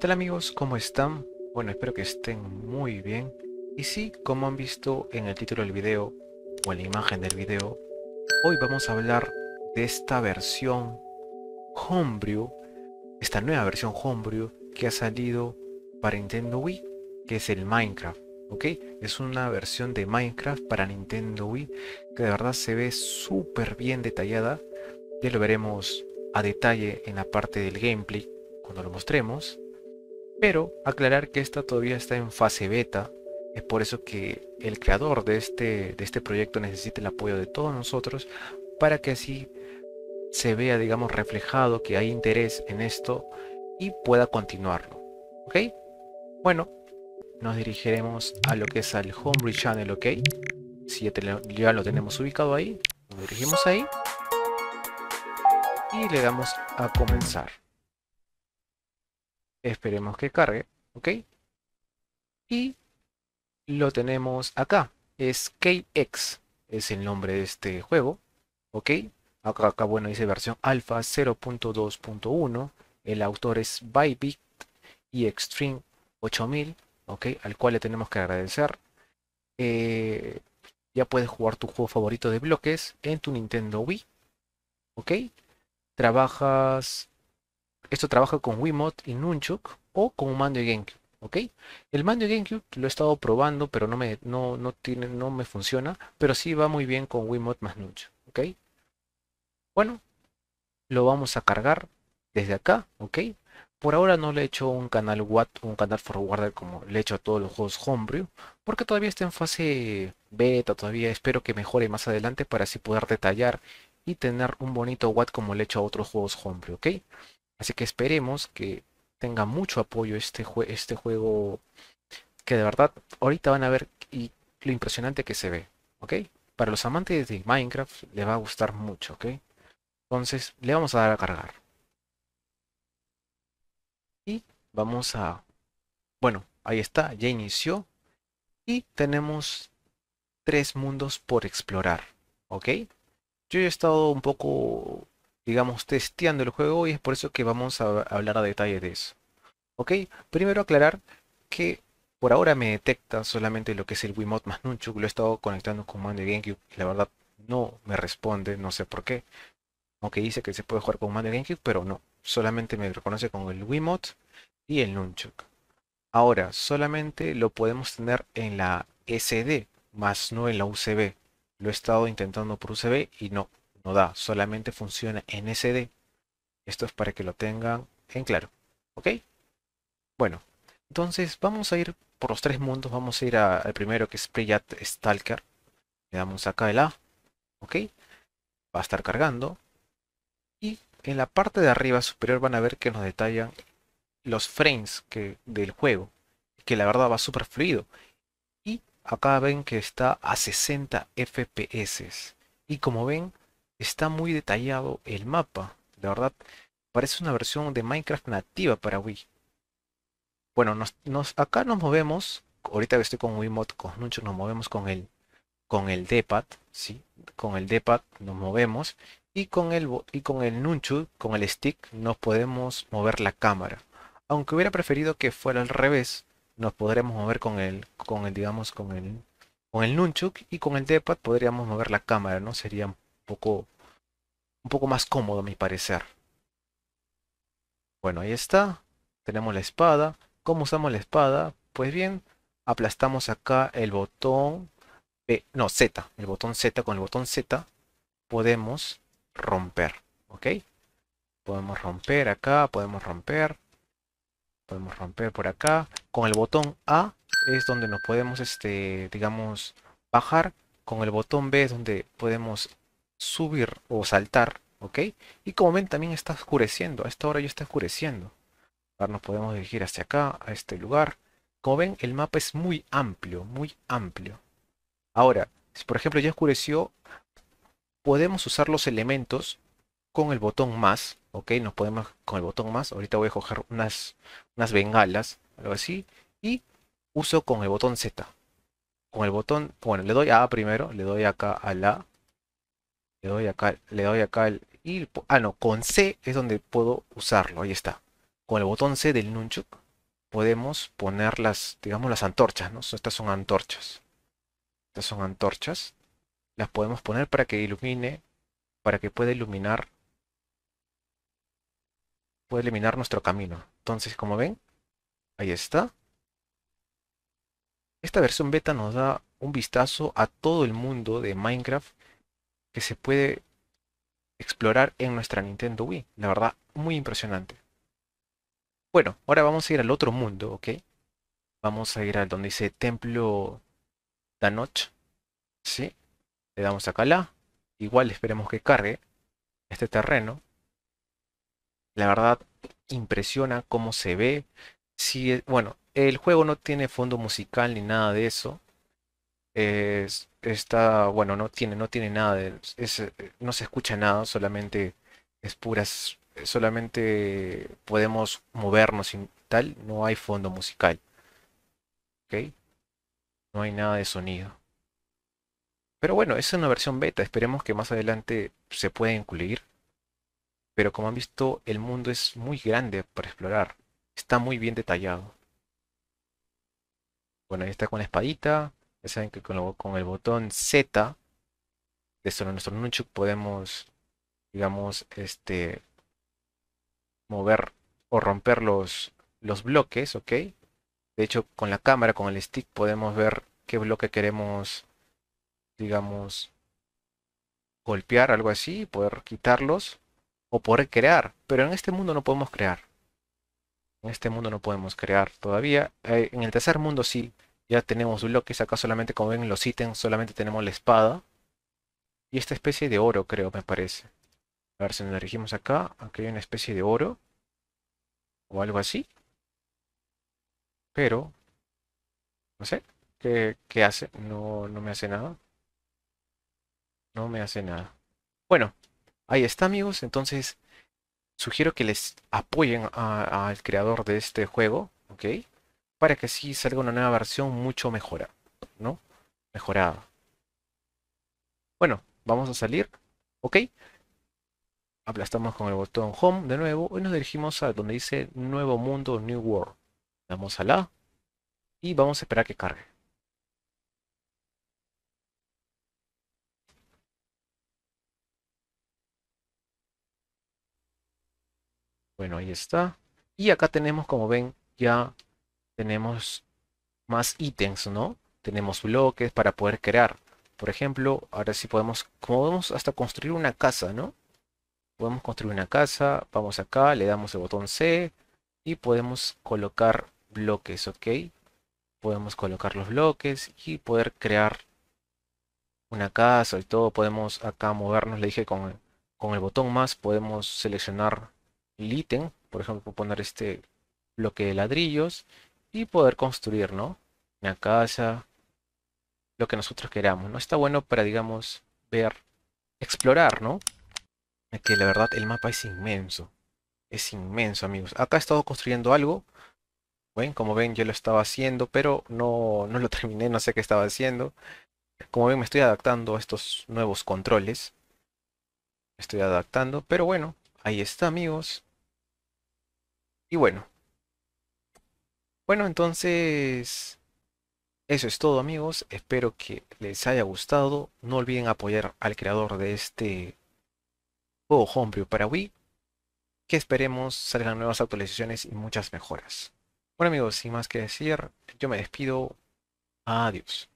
tal amigos? ¿Cómo están? Bueno, espero que estén muy bien. Y sí, como han visto en el título del video o en la imagen del video, hoy vamos a hablar de esta versión Homebrew, esta nueva versión Homebrew que ha salido para Nintendo Wii, que es el Minecraft. ¿ok? Es una versión de Minecraft para Nintendo Wii que de verdad se ve súper bien detallada. Ya lo veremos a detalle en la parte del gameplay cuando lo mostremos. Pero aclarar que esta todavía está en fase beta, es por eso que el creador de este, de este proyecto necesita el apoyo de todos nosotros para que así se vea, digamos, reflejado que hay interés en esto y pueda continuarlo. ¿Ok? Bueno, nos dirigiremos a lo que es al Homebrew Channel, ¿ok? Si ya lo tenemos ubicado ahí, nos dirigimos ahí y le damos a comenzar. Esperemos que cargue, ¿ok? Y lo tenemos acá. Es KX, es el nombre de este juego, ¿ok? Acá, bueno, dice versión alfa 0.2.1. El autor es Bybit y Extreme 8000, ¿ok? Al cual le tenemos que agradecer. Eh, ya puedes jugar tu juego favorito de bloques en tu Nintendo Wii, ¿ok? Trabajas esto trabaja con Wiimote y Nunchuk o con un mando de GameCube. ¿ok? El mando de GameCube lo he estado probando, pero no me, no, tiene, no me funciona. Pero sí va muy bien con Wiimote más Nunchuk. ¿ok? Bueno, lo vamos a cargar desde acá. ¿ok? Por ahora no le he hecho un canal Watt, un canal forwarder como le he hecho a todos los juegos homebrew, porque todavía está en fase beta, todavía espero que mejore más adelante para así poder detallar y tener un bonito Watt como le he hecho a otros juegos homebrew, ¿ok? Así que esperemos que tenga mucho apoyo este, este juego, que de verdad ahorita van a ver y lo impresionante que se ve, ¿ok? Para los amantes de Minecraft le va a gustar mucho, ¿ok? Entonces le vamos a dar a cargar. Y vamos a... Bueno, ahí está, ya inició. Y tenemos tres mundos por explorar, ¿ok? Yo he estado un poco digamos, testeando el juego y es por eso que vamos a hablar a detalle de eso. ¿Ok? Primero aclarar que por ahora me detecta solamente lo que es el Wiimote más Nunchuk. Lo he estado conectando con mando de GameCube y la verdad no me responde, no sé por qué. Aunque dice que se puede jugar con mando de GameCube, pero no. Solamente me reconoce con el Wiimote y el Nunchuk. Ahora, solamente lo podemos tener en la SD, más no en la UCB. Lo he estado intentando por UCB y no, no da, solamente funciona en SD. Esto es para que lo tengan en claro. ¿Ok? Bueno, entonces vamos a ir por los tres mundos. Vamos a ir al primero que es Playat Stalker. Le damos acá el A. ¿Ok? Va a estar cargando. Y en la parte de arriba superior van a ver que nos detallan los frames que, del juego. Que la verdad va súper fluido. Y acá ven que está a 60 FPS. Y como ven, está muy detallado el mapa. De verdad, parece una versión de Minecraft nativa para Wii. Bueno, acá nos movemos, ahorita que estoy con Wiimote, con mucho nos movemos con el, con el D-pad, Con el D-pad nos movemos y con el, y con el con el stick, nos podemos mover la cámara. Aunque hubiera preferido que fuera al revés, nos podremos mover con el, con el digamos, con el, con el Nunchuk y con el D-pad podríamos mover la cámara, ¿no? Sería poco, un poco más cómodo a mi parecer. Bueno, ahí está. Tenemos la espada. ¿Cómo usamos la espada? Pues bien, aplastamos acá el botón, no, Z, el botón Z, con el botón Z podemos romper, ¿ok? Podemos romper acá, podemos romper, podemos romper por acá. Con el botón A es donde nos podemos, este, digamos, bajar. Con el botón B es donde podemos subir o saltar, ¿ok? Y como ven también está oscureciendo, a esta hora ya está oscureciendo. Ahora nos podemos dirigir hacia acá, a este lugar. Como ven, el mapa es muy amplio, muy amplio. Ahora, si por ejemplo ya oscureció, podemos usar los elementos con el botón más, ¿ok? Nos podemos con el botón más, ahorita voy a coger unas, unas bengalas, algo así, y uso con el botón Z. Con el botón, bueno, le doy a A primero, le doy acá a la, le doy acá, le doy acá el, ah no, con C es donde puedo usarlo, ahí está. Con el botón C del Nunchuk podemos poner las, digamos, las antorchas, ¿no? Estas son antorchas. Estas son antorchas. Las podemos poner para que ilumine, para que pueda iluminar, puede iluminar nuestro camino. Entonces, como ven, ahí está. Esta versión beta nos da un vistazo a todo el mundo de Minecraft que se puede explorar en nuestra Nintendo Wii. La verdad, muy impresionante. Bueno, ahora vamos a ir al otro mundo, ¿ok? Vamos a ir al donde dice Templo Danoch. ¿Sí? Le damos acá la. Igual esperemos que cargue este terreno. La verdad, impresiona cómo se ve. Si, bueno, el juego no tiene fondo musical ni nada de eso. Es, está, bueno, no tiene, no tiene nada, de, eh, no se escucha nada, solamente es puras, eh, solamente podemos movernos y tal, no hay fondo musical. ¿Ok? No hay nada de sonido. Pero bueno, es una versión beta, esperemos que más adelante se pueda incluir. Pero como han visto, el mundo es muy grande para explorar. Está muy bien detallado. Bueno, ahí está con la espadita. Ya saben que con, el botón Z de nuestro nunchuk podemos, digamos, este mover o romper los, los bloques, ¿ok? De hecho, con la cámara, con el stick, podemos ver qué bloque queremos, digamos, golpear, algo así, poder quitarlos o poder crear. Pero en este mundo no podemos crear. En este mundo no podemos crear todavía. Eh, en el tercer mundo sí, ya tenemos bloques, acá solamente como ven los ítems, solamente tenemos la espada. Y esta especie de oro creo, me parece. A ver si nos dirigimos acá, aquí hay una especie de oro. O algo así. Pero, no sé, ¿qué, hace? No, no me hace nada. No me hace nada. Bueno, ahí está amigos, entonces sugiero que les apoyen al creador de este juego, ¿ok? para que sí salga una nueva versión mucho mejorada, ¿no? Mejorada. Bueno, vamos a salir, ¿ok? Aplastamos con el botón Home de nuevo y nos dirigimos a donde dice Nuevo Mundo, New World. Damos a la y vamos a esperar que cargue. Bueno, ahí está. Y acá tenemos, como ven, ya tenemos más ítems, ¿no? Tenemos bloques para poder crear. Por ejemplo, ahora sí podemos, como podemos hasta construir una casa, ¿no? Podemos construir una casa, vamos acá, le damos el botón C y podemos colocar bloques, ¿ok? Podemos colocar los bloques y poder crear una casa y todo. Podemos acá movernos, le dije con, con el botón más, podemos seleccionar el ítem, por ejemplo, poner este bloque de ladrillos y poder construir, ¿no? Una casa, lo que nosotros queramos, ¿no? Está bueno para, digamos, ver, explorar, ¿no? Que la verdad el mapa es inmenso. Es inmenso, amigos. Acá he estado construyendo algo. Bueno, como ven, yo lo estaba haciendo, pero no, no lo terminé, no sé qué estaba haciendo. Como ven, me estoy adaptando a estos nuevos controles. estoy adaptando, pero bueno, ahí está, amigos. Y bueno, bueno, entonces eso es todo amigos, espero que les haya gustado, no olviden apoyar al creador de este juego homebrew para Wii, que esperemos salgan nuevas actualizaciones y muchas mejoras. Bueno amigos, sin más que decir, yo me despido, adiós.